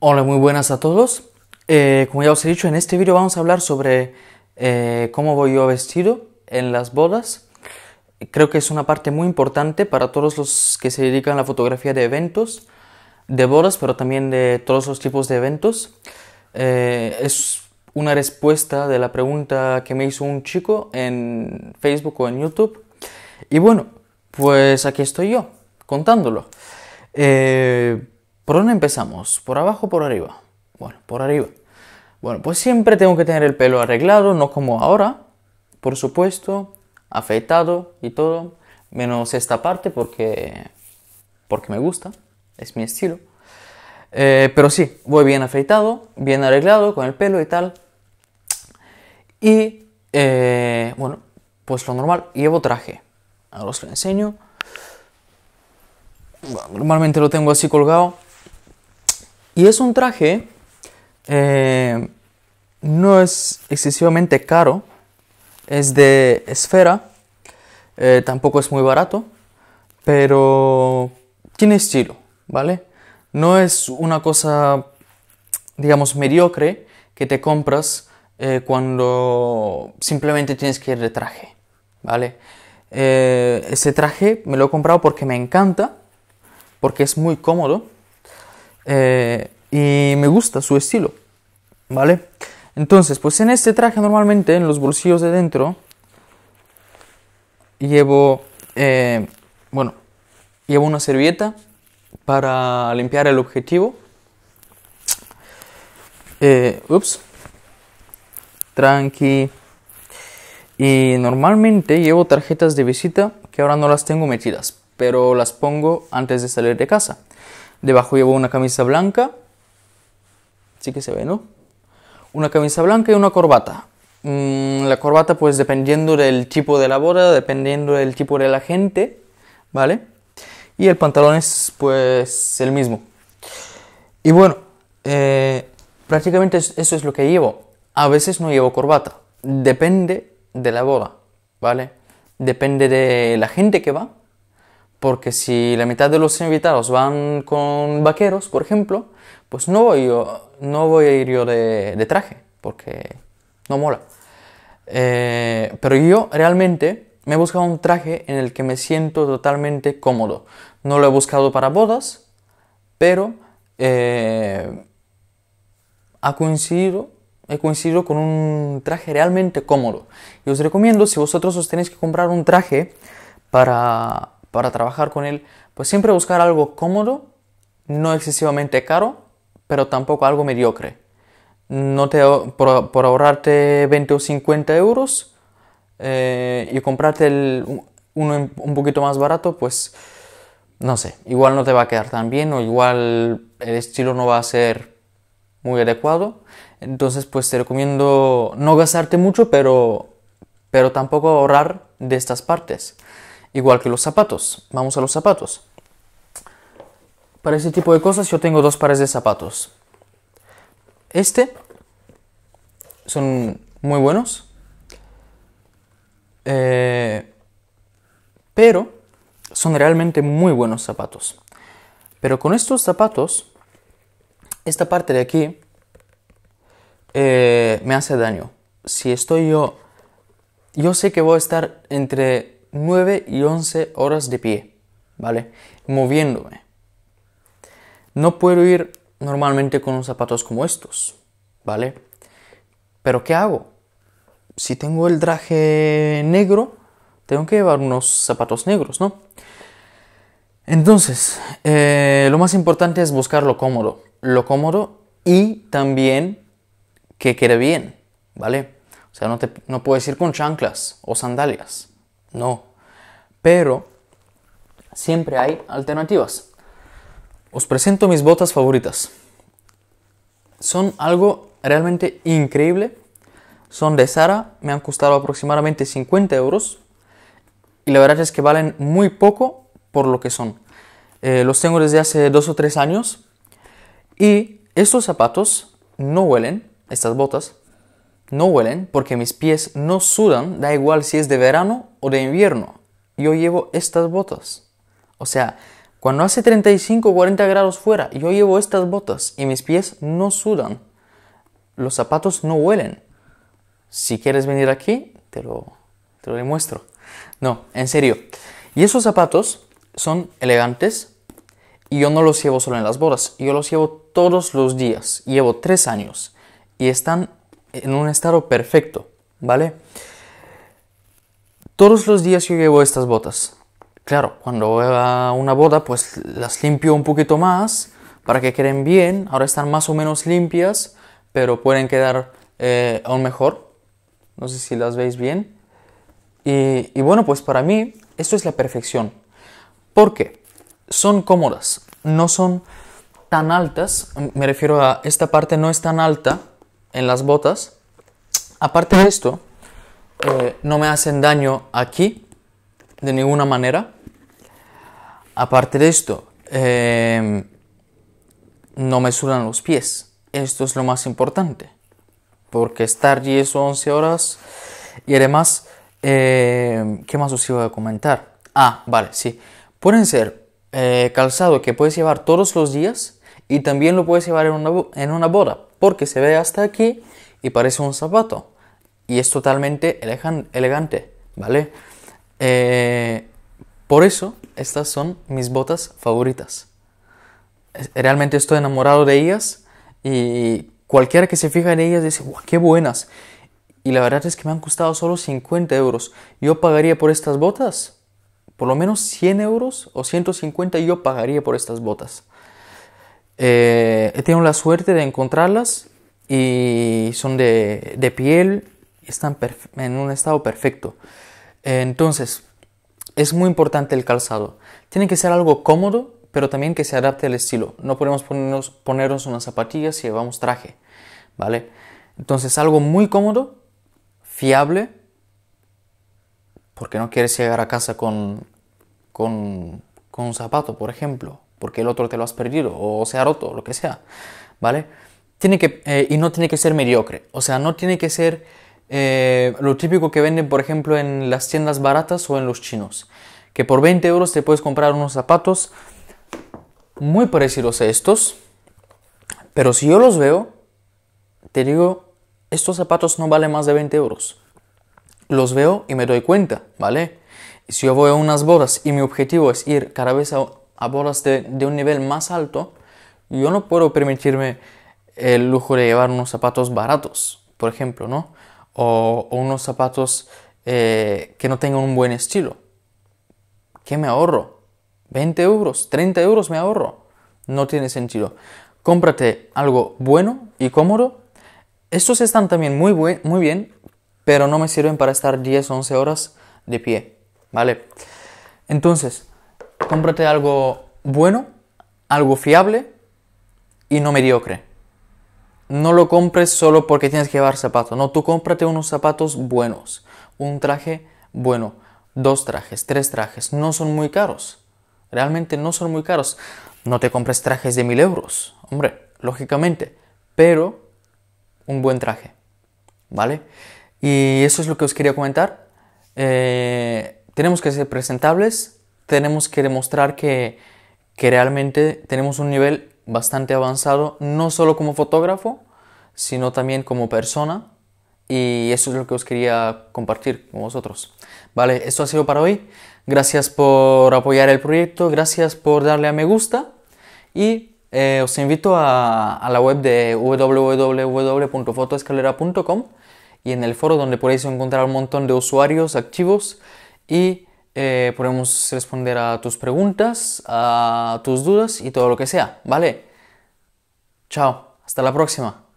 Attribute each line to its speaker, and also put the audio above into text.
Speaker 1: Hola, muy buenas a todos. Eh, como ya os he dicho, en este vídeo vamos a hablar sobre eh, cómo voy yo vestido en las bodas. Creo que es una parte muy importante para todos los que se dedican a la fotografía de eventos, de bodas, pero también de todos los tipos de eventos. Eh, es una respuesta de la pregunta que me hizo un chico en Facebook o en YouTube. Y bueno, pues aquí estoy yo contándolo. ¿Por dónde empezamos? ¿Por abajo o por arriba? Bueno, por arriba. Bueno, pues siempre tengo que tener el pelo arreglado, no como ahora, por supuesto, afeitado y todo, menos esta parte porque, porque me gusta, es mi estilo. Eh, pero sí, voy bien afeitado, bien arreglado, con el pelo y tal. Y eh, bueno, pues lo normal, llevo traje. Ahora os lo enseño. Normalmente lo tengo así colgado y es un traje, eh, no es excesivamente caro, es de esfera, eh, tampoco es muy barato, pero tiene estilo, ¿vale? No es una cosa, digamos, mediocre que te compras eh, cuando simplemente tienes que ir de traje, ¿vale? ese traje me lo he comprado porque me encanta, porque es muy cómodo eh, y me gusta su estilo, ¿vale? Entonces, pues en este traje normalmente en los bolsillos de dentro llevo, eh, bueno, llevo una servilleta para limpiar el objetivo. Eh, ups. Tranqui. Y normalmente llevo tarjetas de visita que ahora no las tengo metidas, pero las pongo antes de salir de casa. Debajo llevo una camisa blanca. Sí que se ve, ¿no? Una camisa blanca y una corbata. Mm, la corbata, pues dependiendo del tipo de la boda, dependiendo del tipo de la gente, ¿vale? Y el pantalón es pues el mismo. Y bueno, eh, prácticamente eso es lo que llevo. A veces no llevo corbata. Depende de la boda, ¿vale? Depende de la gente que va porque si la mitad de los invitados van con vaqueros, por ejemplo, pues no voy, yo, no voy a ir yo de, traje, porque no mola. Eh, pero yo realmente me he buscado un traje en el que me siento totalmente cómodo. No lo he buscado para bodas, pero eh, ha he coincidido con un traje realmente cómodo. Y os recomiendo, si vosotros os tenéis que comprar un traje para para trabajar con él, pues siempre buscar algo cómodo, no excesivamente caro, pero tampoco algo mediocre. No te, por, por ahorrarte 20 o 50 euros eh, y comprarte uno un poquito más barato, pues no sé, igual no te va a quedar tan bien o igual el estilo no va a ser muy adecuado. Entonces, pues te recomiendo no gastarte mucho, pero, pero tampoco ahorrar de estas partes. Igual que los zapatos. Vamos a los zapatos. Para ese tipo de cosas yo tengo dos pares de zapatos. Este son muy buenos. Eh, pero son realmente muy buenos zapatos. Pero con estos zapatos, esta parte de aquí eh, me hace daño. Si estoy yo, yo sé que voy a estar entre 9 y 11 horas de pie, ¿vale? Moviéndome. No puedo ir normalmente con unos zapatos como estos, ¿vale? Pero ¿qué hago? Si tengo el traje negro, tengo que llevar unos zapatos negros, ¿no? Entonces, eh, lo más importante es buscar lo cómodo, lo cómodo y también que quede bien, ¿vale? O sea, no, te, no puedes ir con chanclas o sandalias, no. Pero siempre hay alternativas. Os presento mis botas favoritas. Son algo realmente increíble. Son de Sara, me han costado aproximadamente 50 euros. Y la verdad es que valen muy poco por lo que son. Eh, los tengo desde hace dos o tres años. Y estos zapatos no huelen, estas botas, no huelen porque mis pies no sudan, da igual si es de verano o de invierno. Yo llevo estas botas. O sea, cuando hace 35 o 40 grados fuera, yo llevo estas botas y mis pies no sudan. Los zapatos no huelen. Si quieres venir aquí, te lo, te lo demuestro. No, en serio. Y esos zapatos son elegantes y yo no los llevo solo en las bodas, yo los llevo todos los días. Llevo tres años y están en un estado perfecto, ¿vale? Todos los días yo llevo estas botas. Claro, cuando voy a una boda, pues las limpio un poquito más para que queden bien. Ahora están más o menos limpias, pero pueden quedar eh, aún mejor. No sé si las veis bien. Y, y bueno, pues para mí esto es la perfección. ¿Por qué? Son cómodas, no son tan altas. Me refiero a esta parte no es tan alta en las botas. Aparte de esto, eh, no me hacen daño aquí de ninguna manera. Aparte de esto, em, no me sudan los pies. Esto es lo más importante. Porque estar 10 o 11 horas y además, em, ¿qué más os iba a comentar? Ah, vale, sí. Pueden ser eh, calzado que puedes llevar todos los días y también lo puedes llevar en una, en una boda porque se ve hasta aquí y parece un zapato. Y es totalmente elegante, ¿vale? Eh, por eso, estas son mis botas favoritas. Realmente estoy enamorado de ellas y cualquiera que se fija en ellas dice, ¡guau, qué buenas! Y la verdad es que me han costado solo 50 euros. Yo pagaría por estas botas por lo menos 100 euros o 150 yo pagaría por estas botas. Eh, he tenido la suerte de encontrarlas y son de, piel y están en un estado perfecto. entonces, es muy importante el calzado. Tiene que ser algo cómodo, pero también que se adapte al estilo. No podemos ponernos, ponernos unas zapatillas si llevamos traje, ¿vale? Entonces, algo muy cómodo, fiable, porque no quieres llegar a casa con un zapato, por ejemplo, porque el otro te lo has perdido o se ha roto, lo que sea, ¿vale? Tiene que, eh, y no tiene que ser mediocre, o sea, no tiene que ser eh, lo típico que venden, por ejemplo, en las tiendas baratas o en los chinos, que por 20 euros te puedes comprar unos zapatos muy parecidos a estos, pero si yo los veo, te digo, estos zapatos no valen más de 20 euros. Los veo y me doy cuenta, ¿vale? Si yo voy a unas bodas y mi objetivo es ir cada vez a a bolas de, un nivel más alto, yo no puedo permitirme el lujo de llevar unos zapatos baratos, por ejemplo, ¿no? O, unos zapatos eh, que no tengan un buen estilo. ¿Qué me ahorro? 20 euros, 30 euros me ahorro. No tiene sentido. Cómprate algo bueno y cómodo. Estos están también muy, buen, muy bien, pero no me sirven para estar 10, 11 horas de pie, ¿vale? Entonces, cómprate algo bueno, algo fiable y no mediocre. No lo compres solo porque tienes que llevar zapatos. No, tú cómprate unos zapatos buenos, un traje bueno, dos trajes, tres trajes. No son muy caros. Realmente no son muy caros. No te compres trajes de mil euros, hombre, lógicamente. Pero un buen traje, ¿vale? Y eso es lo que os quería comentar. Eh, tenemos que ser presentables, tenemos que demostrar que, que realmente tenemos un nivel bastante avanzado, no solo como fotógrafo, sino también como persona. Y eso es lo que os quería compartir con vosotros. Vale, esto ha sido para hoy. Gracias por apoyar el proyecto, gracias por darle a me gusta y eh, os invito a, a, la web de www.fotoescalera.com y en el foro donde podéis encontrar un montón de usuarios activos y eh, podemos responder a tus preguntas, a tus dudas y todo lo que sea, ¿vale? Chao, hasta la próxima.